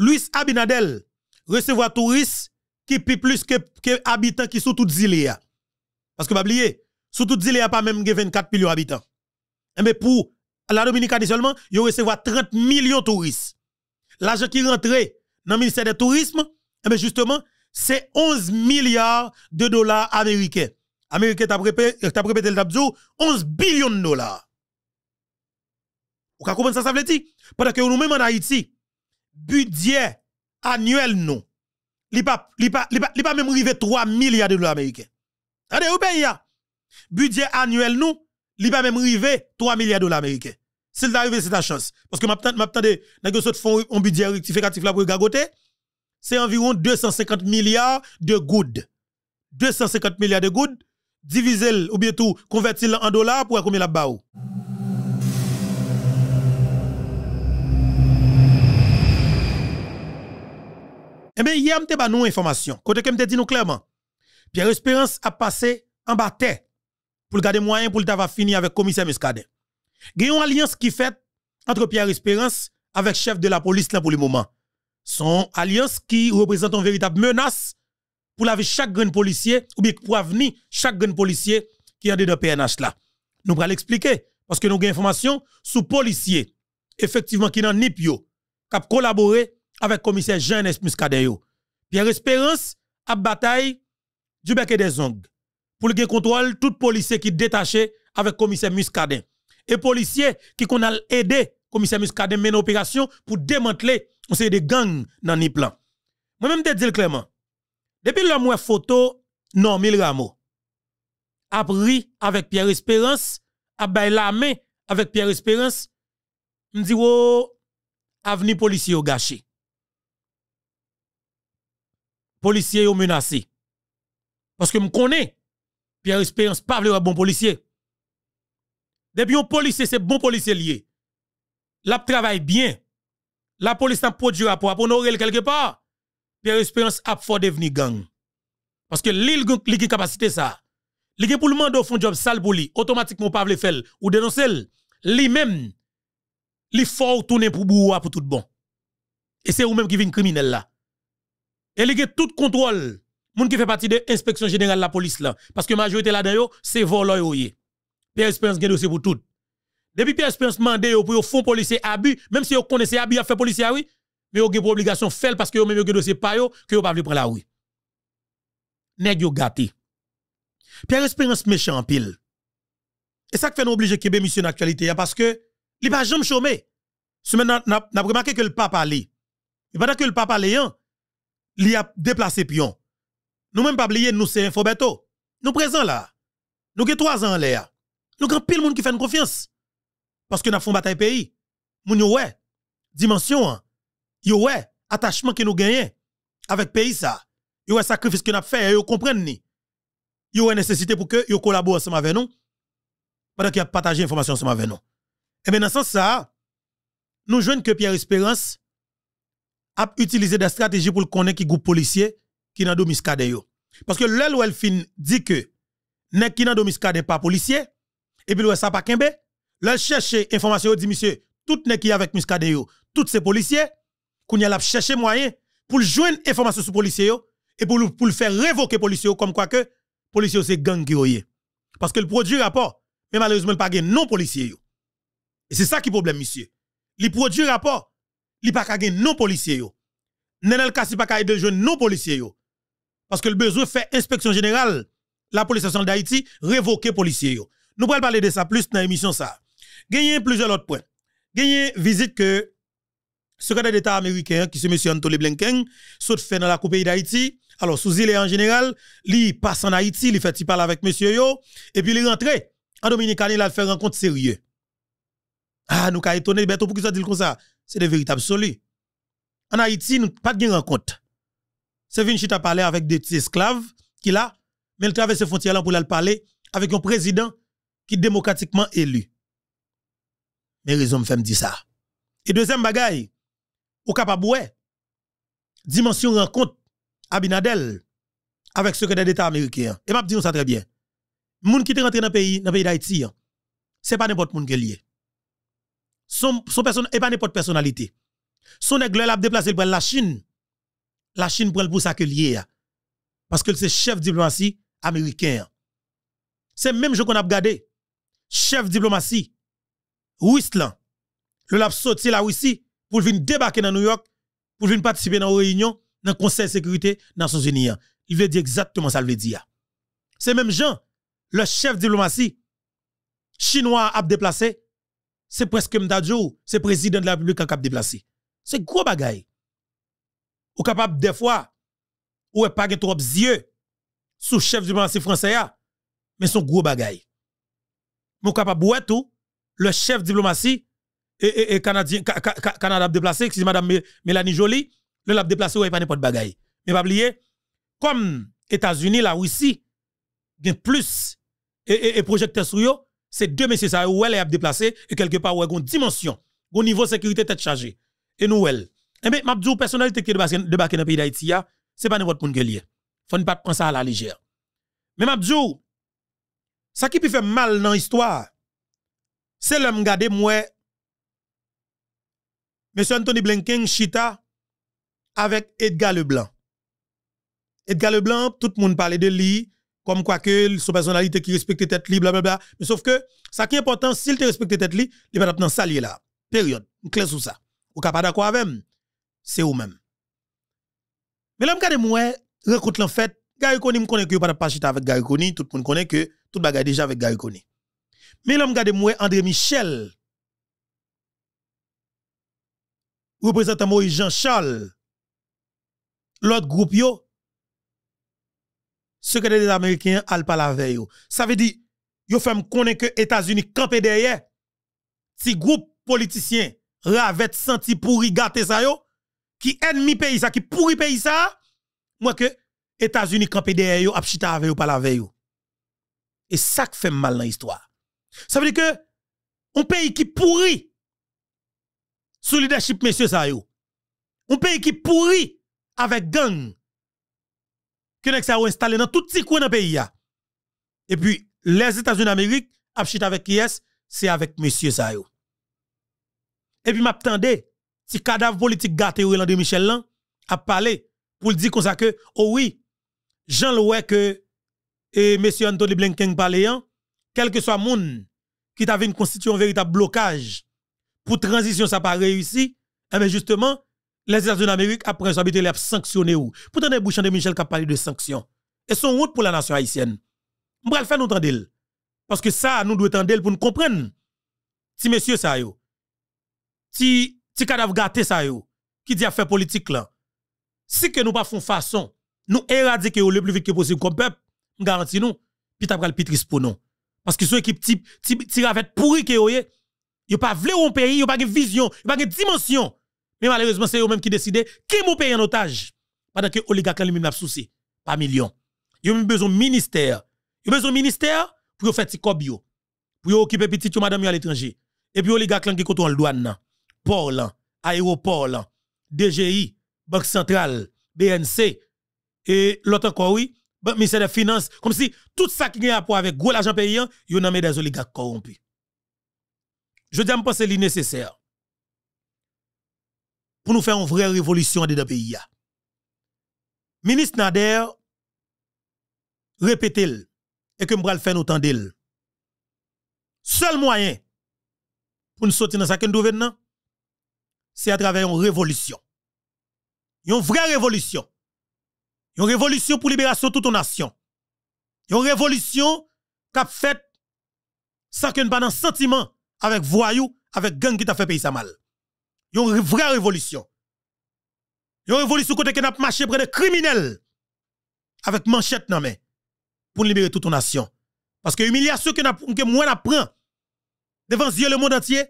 Luis Abinadel recevoir touristes qui pi plus que, que habitants qui sont toutes îles. Parce que pas oublier, sous toutes îles, a pas même 24 millions d'habitants. Eh, mais pour la Dominique, seulement, il recevoir 30 millions de touristes. L'argent qui rentre dans le ministère du Tourisme, eh, mais justement, c'est 11 milliards de dollars américains. Américains, tu répété le 11 billions de dollars. Vous comprenez ça, ça veut dire? Pendant que nous même en Haïti, budget annuel non. Li pas pas même arrivé 3 milliards de dollars américains. Allez ou ya? Budget annuel non, li pas même arrivé 3 milliards de dollars américains. S'il arrivé c'est ta chance parce que m'attend n'a nèg font un budget rectificatif là pour gagoter, c'est environ 250 milliards de goudes. 250 milliards de good divisé ou bien tout converti en dollars pour combien la baou. Eh bien, hier, m'te ba nou information. Côté que te dit nous clairement. Pierre Espérance a passé en bas pour garder moyen pour le va finir avec commissaire Muscadet. Il y a une alliance qui fait entre Pierre Espérance avec chef de la police là pour le moment. Son alliance qui représente une véritable menace pour la vie chaque grand policier ou bien pour avenir chaque grand policier qui est dans PNH là. Nous allons l'expliquer parce que nous avons information sur policiers effectivement qui dans NIPIO qui collaboré avec commissaire jean Muscadet. Pierre Espérance a bataille du bec des ongles pour le contrôle tout policiers qui détaché avec commissaire Muscadet. Et policier qui qu'on a aidé commissaire Muscadet mener opération pour démanteler on des gangs dans ni plan. Moi-même te dire clairement, depuis la photo non, Rameau a pris avec Pierre Espérance, a la main avec Pierre Espérance, me dit oh avenir policier au gâché policiers ou menacé. Parce que me connais, Pierre Espérance pas un bon policier. Depuis un policier, c'est bon policier lié. La travaille bien. La police n'a produit rapport pour honorer quelque part. Pierre Espérance a fort devenir gang. Parce que l'île qui capacité ça. L'île pour le monde font job sale pour lui. Automatiquement, pas le faire ou dénoncer. Lui-même, les fort tourner pour bourre pour tout bon. Et c'est vous-même qui vient criminel là a tout contrôle. Moun qui fait partie de l'inspection générale de la police là. Parce que la majorité là-dedans, c'est volant. Pierre Espérance gagne dossier pour tout. Depuis Pierre Espérance mandé pour yon fond policier abus, même si yon connaissez abus, yon fait policier, oui. Mais yon gen pour obligation faire parce que yon même yon dossier pas yon, que yon pas vle prendre la oui. Nèg yon gâté. Pierre Espérance méchant en pile. Et ça fait nous obliger Québec mission actualité parce que li pas jamais chômé. Semaine n'a remarqué que le papa allait. Et pendant que le papa li a déplacé pion. Nous même pas oublier nous c'est Infobeto. Nous présents là. Nous avons trois ans en Nous avons pile monde qui fait confiance. Parce que nous avons bataille pays. Moun yo dimension. Dimension hein. Yo wè, attachement que nous gagnons avec pays ça. Yo sacrifice que nous avons fait, yo comprennent ni. Yo nécessité pour que yo collaborent ensemble avec nous. Pendant qu'ils partagé information ensemble avec nous. Et bien dans ce sens ça, nous jouons que Pierre Espérance a utilisé des stratégies pour connaître qui groupe policiers qui dans domiscade yo. Parce que l'el ou elle dit que nek qui dans domiscade pas policier et puis ça pas kembe, l'el cherche information dit monsieur tout nek qui avec miscadéo yo, ces policiers qu'on y a cherché moyen pour joindre information sur policier policiers et pour pour le faire révoquer policier comme quoi que policier c'est gang qui parce que le produit rapport mais malheureusement il pas non policier Et c'est ça qui est le problème monsieur. Il produit rapport li pa ka gen non policier yo. Nenel kasi pa ka pas jeune non policier yo. Parce que le besoin fait inspection générale la police nationale d'Haïti révoquer policier yo. Nous pourrons parler de ça plus dans l'émission ça. a plusieurs autres points. une visite que secrétaire d'État américain qui se monsieur Anthony Blinken saute fait dans la coupe d'Haïti. Alors sous il est en général, il passe en Haïti, il fait parler avec monsieur yo et puis il rentré en Dominicaine, il a fait rencontre sérieux. Ah, nous avons étonné, Beto, pour qui ça dit comme ça? c'est des véritables absolue. En Haïti, nous pas de rencontre. C'est venu à parler avec des esclaves qui là, mais il traverse frontière là pour aller parler avec un président qui est démocratiquement élu. Mais raison me fait me dire ça. Et deuxième bagaille, au Capaboué, dimension rencontre Abinadel avec secrétaire d'État américain. Et m'a dit ça très bien. Moun qui est rentré dans le pays, dans le pays d'Haïti, hein, c'est pas n'importe monde qui est lié son, personne, et pas n'importe personnalité. Son église l'a déplacé pour la Chine. La Chine prend pour ça que hein. Parce que c'est chef diplomatie américain. Hein. C'est même je qu'on a regardé. Chef diplomatie, whistler Le l'a sauté la Russie pour venir débarquer dans New York, pour venir participer dans une réunion, dans le Conseil de sécurité, dans les états hein. Il veut dire exactement ça, il veut dire. C'est même Jean, le chef diplomatie chinois a déplacé c'est presque Mdadjo, c'est président de la République qui a déplacé. C'est gros bagaille. Ou capable des fois, ou est pas trop yeux sous chef de diplomatie français mais son gros bagaille. Mon capable ouais tout, le chef diplomatie et, et, et canadien Canada déplacé, excusez madame Mélanie Jolie, le l'a déplacé ou pas n'importe bagaille. Mais pas oublier comme États-Unis la Russie plus et, et, et projecteur sur c'est deux messieurs ça où elle est déplacé et quelque part où une dimension, un niveau sécurité tête chargée. Et nous elle. Eh bien, m'a personnalité qui est débarquée dans le pays d'Haïti, c'est pas n'importe monde qui lié. Faut ne pas prendre ça à la légère. Mais m'a oh, ça qui peut faire mal dans l'histoire, c'est l'homme gardé moi Monsieur Anthony Blinken chita avec Edgar Leblanc. Edgar Leblanc, tout le monde parlait de lui, comme quoi que son personnalité qui respecte tête libre, blablabla. Mais sauf que, ça qui est important, s'il te respecte tête libre, il va dans salier là. Période. Clé sous ça. Ou pas d'accord avec c'est ou même. Mais là, garde moi, recoute l'en fait, Gary Koni me connaît que pas pas chita avec Gary Koni, tout le monde connaît que tout est déjà avec Gary Koni. Mais là, garde moi, André Michel, représentant Moïse Jean-Charles, l'autre groupe yo, secrétaire des Américains al pas avec veille. Ça veut dire, yo fait qu'on est que États-Unis campé derrière. Si groupe politicien ravette senti pourri gâter ça yo, qui ennemi pays ça, qui pourri pays ça, moi que États-Unis campé derrière yo, apchita avec pas la avec Et ça qui fait mal dans l'histoire. Ça veut dire que, un pays qui pourrit sous leadership, messieurs, ça yo. Un pays qui pourrit avec gang que nèg installé dans tout petit coin dans pays Et puis les États-Unis d'Amérique a avec qui est C'est avec monsieur Zayo Et puis m'attendais si cadavre politique gâté ou de Michel là a parlé pour dire comme ça que oh oui, Jean Loué que et monsieur Anthony Blinken parlait quel que soit monde qui avait une constitution véritable blocage pour transition ça pas réussi, et eh bien justement les États-Unis d'Amérique, après ça, ils ont sanctionné ou. Pourtant, les bouchons de Michel qui a parlé de sanctions. Et son route pour la nation haïtienne. On va le faire nous entendre. Parce que ça, nous devons entendre pour nous comprendre. Si monsieur ça yo, si, si cadavre gâté ça yo, qui dit à faire politique là, si que nous pas font façon, nous éradiquer le plus vite que possible comme peuple, nous garantis nous, puis t'as le pitris pour nous. Parce que sont équipe type, type, être pourri que y a pas vle un pays, a pas de vision, a pas de dimension. Mais malheureusement, c'est eux-mêmes qui décident qui vous payé en otage. Pendant que oligarque lui-même n'a souci. Pas million. Ils ont besoin ministère. Ils ont besoin ministère pour faire petit cobio. Pour occuper petit madame à l'étranger. Et puis oligarque qui contrôle douane, port aéroport DGI, Banque centrale, BNC et l'autre encore oui, ministère des finances, comme si tout ça qui a rapport avec gros l'argent payant, ils ont nommé des oligarques corrompus. Je dis à que c'est nécessaire pour nous faire une vraie révolution des le pays. Ministre Nader, répétez-le et que nous faire nous tendre. Seul moyen pour nous sortir dans ce que nous c'est à travers une révolution. Une vraie révolution. Une révolution pour libération de toute nation. Une révolution qui a fait ce que nous pas dans sentiment avec voyous, avec gang qui a fait payer ça mal une vraie révolution. Une révolution côté qui n'a marché près de criminels avec manchette dans main pour libérer toute nation. Parce que l'humiliation que, que moi devant Dieu le monde entier,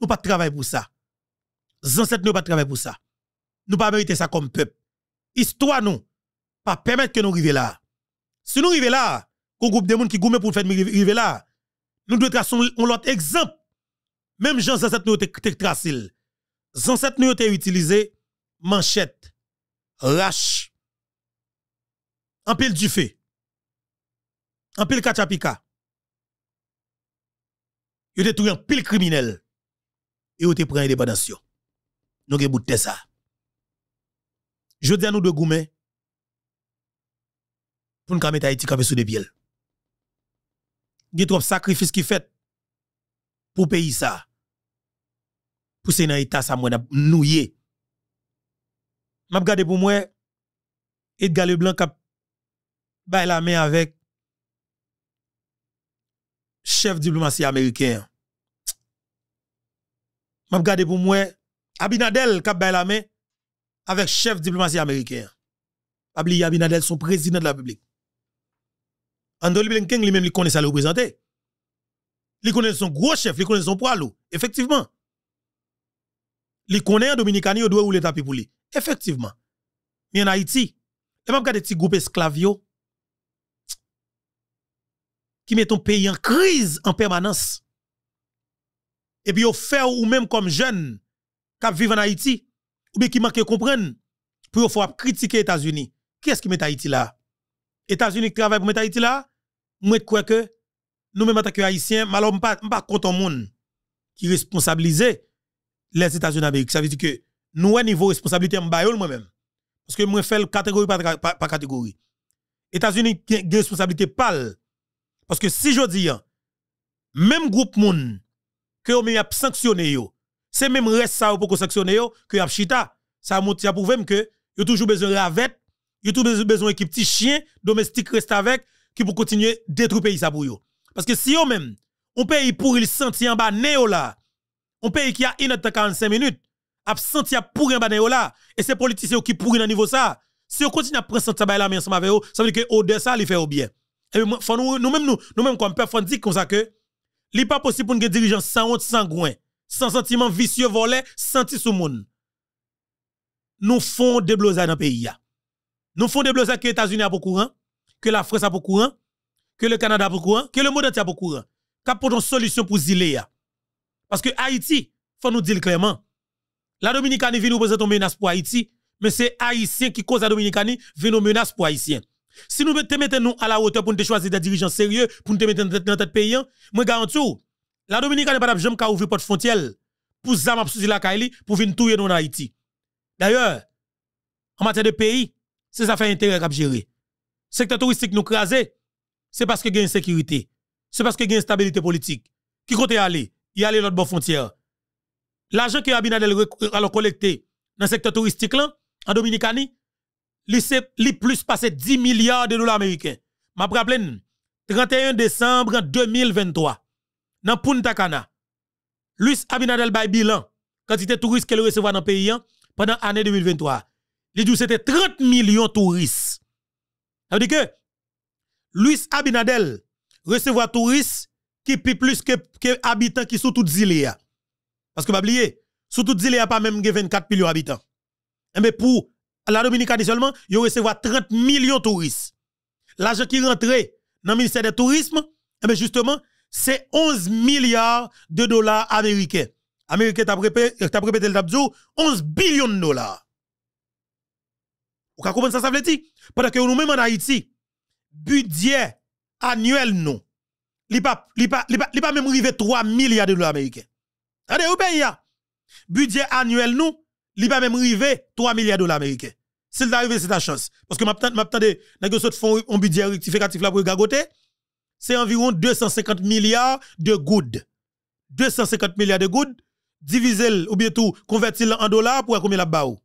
nous pas de travail pour ça. Les ancêtres nous pas de pour ça. Nous pas mériter ça comme peuple. Histoire nous, pas permettre que nous arrivions là. Si nous arrivons là, un groupe de monde qui gourmet pour faire arriver là, nous devons être un autre exemple même Jean Zanset nous te tracil. Zanset nous te utilisé manchette, rache, en pile du fait, en pile kachapika. Yo te touye en pile criminel. Et yo te pris indépendance. Nous avons bouté ça. Je dis à nous de goumen, pour nous mettre Haïti sous des pieds. Il y a trop de sacrifices qui fait pour payer ça c'est dans l'état ça moi noué m'a regardé pour moi Edgar Leblanc cap bail la main avec chef diplomatie américain m'a regardé pour moi Abinadel cap bail la main avec chef diplomatie américain Abli Abinadel son président de la République André Blinken lui-même il connaît ça le représenter il connaît son gros chef il connaît son poids effectivement li en Dominicani yo oublier e ou tapis pour li. Effectivement. Mais en Haïti, les même des petits groupes esclavio qui mettent ton pays en crise en permanence. Et puis, au fait ou même comme jeunes qui vivent en Haïti, ou bien qui manquent comprendre, pour yon faut critiquer États-Unis. Qui est-ce qui met Haïti là? États-Unis qui travaillent pour mettre Haïti là? Moi, crois que nous même en tant que Haïtiens, malheureusement, pas contre monde qui responsabilisé les États-Unis d'Amérique. Ça veut dire que nous, un niveau responsabilité, en bas moi-même. Parce que moi, je fais catégorie par, catégorie. États-Unis ont une responsabilité pâle. Parce que si je dis, hein, même groupe monde que vous avez sanctionné, c'est même reste ça pour sanctionner que vous avez chita. Ça a qu'il que vous toujours besoin de y vous toujours besoin d'équipe petit chien domestique reste avec qui pour continuer à détruire pays ça pour vous. Parce que si vous même, un pays pour il sentir en bas néo là, on pays qui a 1 quarante 45 minutes, a senti a pourri un là. Et ces politiciens qui pourri dans niveau ça. Si on continue à prendre ça là, mais ensemble avec ça veut dire que au de ça, il fait au bien. Et nous-mêmes, nous, nous-mêmes, comme père, on dit comme ça que, il n'est pas possible pour une dirigeants sans honte, sans groin, sans sentiment vicieux, volé, senti sous monde. Nous font des blosages dans le pays. Nous font des blosages que les États-Unis a pour courant, que la France a pour courant, que le Canada a pour courant, que le monde entier a pour courant. Qu'a pour une solution pour Zilea? Parce que Haïti, faut nous dire clairement, la Dominicanie vient nous présenter une menace pour Haïti, mais c'est Haïtien qui cause la Dominicanie vient nous menacer pour Haïtien. Si nous te mettons nous à la hauteur pour nous choisir des dirigeants sérieux, pour nous mettre dans notre pays, hein, moi garantis, la Dominicanie n'est pas jamais qu'à ouvrir porte frontière pour zam la Kaili pour venir tuer dans en Haïti. D'ailleurs, en matière de pays, c'est ça fait intérêt à gérer. Secteur touristique nous craser, c'est parce que une sécurité, c'est parce que une stabilité politique. Qui côté aller il allait l'autre bord frontière. L'argent que Abinadel a collecté dans le secteur touristique là, en Dominicanie, il plus passé 10 milliards de dollars américains. Je rappelle, 31 décembre 2023, dans Punta Cana, Luis Abinadel bay bilan, quantité touristes qu'elle recevait dans le pays hein, pendant l'année 2023. Il dit c'était 30 millions de touristes. Ça veut dire que Luis Abinadel recevait touristes qui est plus que, que habitants qui sont tout îles. Parce que, pas oublier, sous toutes îles, a pas même 24 millions d'habitants. Eh, mais pour la Dominicaine seulement, il recevoir 30 millions de touristes. L'argent qui rentre dans le ministère du Tourisme, eh, mais justement, c'est 11 milliards de dollars américains. Américains, tu as répété le tableau, 11 billions de dollars. Vous comprenez ça, ça veut dire? Pendant que nous même en Haïti, budget annuel, non li pa, li pa, li pa même rive 3 milliards de dollars américains. Allez au ya? Budget annuel nous, li pa même rive 3 milliards de dollars américains. S'il arrivé c'est ta chance parce que m'attend n'a nèg fonds un budget rectificatif là pour gagoter, c'est environ 250 milliards de good. 250 milliards de good Divisé ou bien tout converti en dollars pour combien la baou.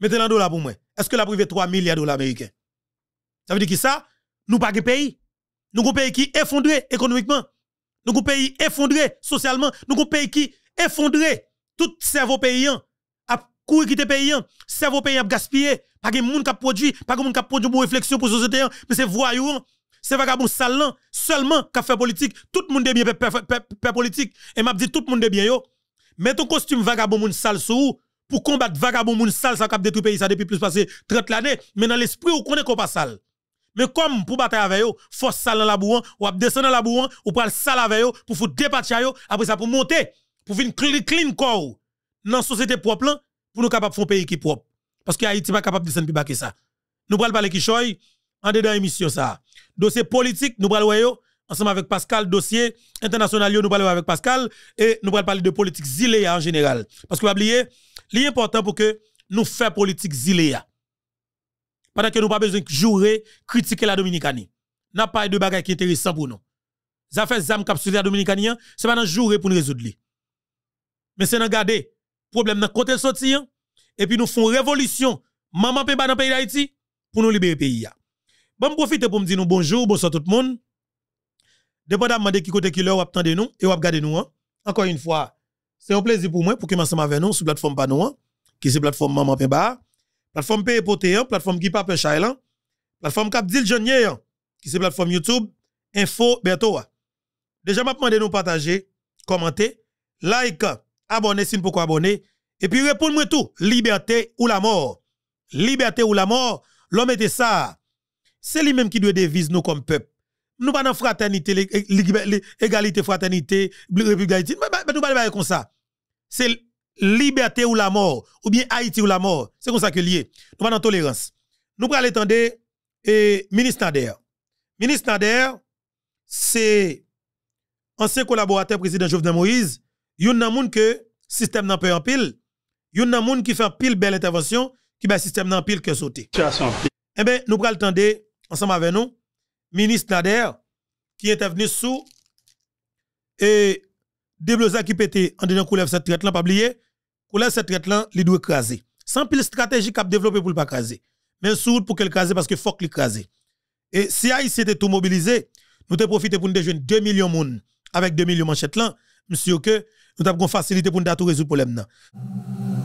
Mettez en dollars pour moi. Est-ce que la privé 3 milliards de dollars américains? Ça veut dire que ça nous pas pays nous avons un pays qui est effondré économiquement. Nous avons un pays effondré socialement. Nous avons un pays qui est effondré. Tout cerveau paysan a courir quitter paysan. Cerveau paysan a gaspillé. Pas de monde qui produit. Pas de monde qui produit pour réflexion pour société. Mais c'est voyou, C'est vagabond salant. Hein. Seulement qui fait politique. Tout le monde est bien fait politique. Et m'a dit tout le monde est bien. Yo. Mets ton costume vagabond moun sale sous pour combattre vagabond moun sale ça cap détruit pays ça depuis plus de 30 l'année mais dans l'esprit on connaît qu'on pas sale mais comme pour battre avec eux, force sale dans la bouan, ou descendre dans la bouan, ou prendre sale avec eux, pour vous eux, après ça pour monter, pour venir clean, clean corps dans la société propre, pour nous capables de faire un pays qui est propre. Parce que Haïti n'est pas capable de descendre plus bas que ça. Nous parlons parler qui choy, en dedans émission ça. Dossier politique, nous parlons ensemble avec Pascal, dossier international, nous parlons avec Pascal, et nous parlons parler de politique ziléa en général. Parce que vous oubliez, l'important pour que nous fassions politique ziléa. Pendant que nous pas besoin de jouer, critiquer la Dominicanie. N'a pas de bagages qui intéressant pour nous. Ça fait zam capsule la Dominicanie, hein. c'est pas dans jouer pour nous résoudre. Mais c'est dans garder problème dans côté sorti. Hein. et puis nous font révolution maman péba dans pays d'Haïti pour nous libérer le pays hein. Bon profiter pour me dire bonjour, bonsoir tout le monde. Dépendamment de qui côté qui l'a, attendez nous et regardez nous Encore une fois, c'est un plaisir pour moi pour que ensemble avec nous sur plateforme panoua qui c'est plateforme maman péba Plateforme paye hein, la plateforme qui pape chailan, plateforme cap dit le hein, qui c'est plateforme YouTube, info Bertoa. Déjà, m'a demandé nous partager, commenter, like, abonner si vous abonner, et puis répondre-moi tout, liberté ou la mort. Liberté ou la mort, l'homme était ça. C'est lui-même qui doit devise nous comme peuple. Nous parlons fraternité, l'égalité, fraternité, République mais nous pas comme ça. C'est liberté ou la mort, ou bien Haïti ou la mort. C'est comme ça que lié. Nous avons dans tolérance. Nous prenons l'étendre et ministre Nader. Ministre Nader, c'est ancien collaborateur président Jovenel Moïse. Il y a un que système un peu en pile. Il y a un qui fait une pile belle intervention, qui un système nan pile que sauté. Eh bien, nous prenons l'étendre ensemble avec nous, ministre Nader, qui est venu sous et des qui pète en dedans de cette traite là pas oublier pour là, cette traite il doit écraser. Sans de stratégie qu'à développer pour le pas écraser. Mais sous pour qu'elle écraser parce que faut qu'il écraser. Et si Haïti était tout mobilisé, nous te profiter pour nous déjeuner 2 millions de monde avec 2 millions de manchettes là, monsieur que nous avons facilité pour nous résoudre le problème